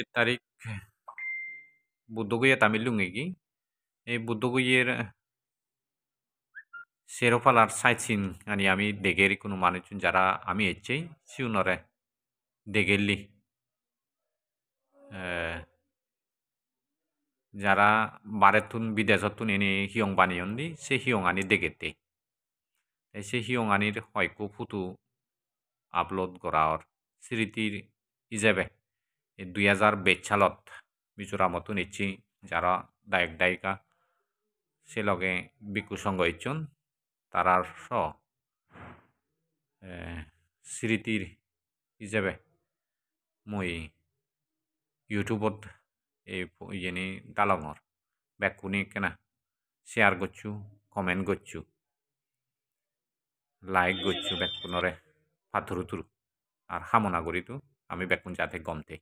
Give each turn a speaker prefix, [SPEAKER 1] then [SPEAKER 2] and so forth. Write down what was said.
[SPEAKER 1] আজকের তারিখ বুদ্ধগুইয়া তামিলুঙ্গিগি এই বুদ্ধগুইয়ের সেরোফালার সাইচিন আনি আমি দেগেরি কোনো মানুষজন যারা আমি এসেই সিউনরে দেগেরলি যারা বারেতুন বিদেশতুন এনে হিয়ং বানিয়ন দি সে হিয়ং আনি দেগেতে সে হিয়ং আনির হয়কো ফুতু আপলোড করার স্মৃতির হিসেবে দুই হাজার বেচ সালত মিজোরামতো নিচ্ছি যারা দায়ক দায়িকা সে লগে বিকু সঙ্গ ইচ্ছুন তারার স্মৃতির হিসেবে মই ইউটিউবত এই ইয়েনি দালঙর ব্যাকুনি কেনা শেয়ার করছু কমেন্ট করছু লাইক করছু ব্যাকুনরে পাথর আর হামনা করি তো আমি ব্যাকুন যাতে গমতে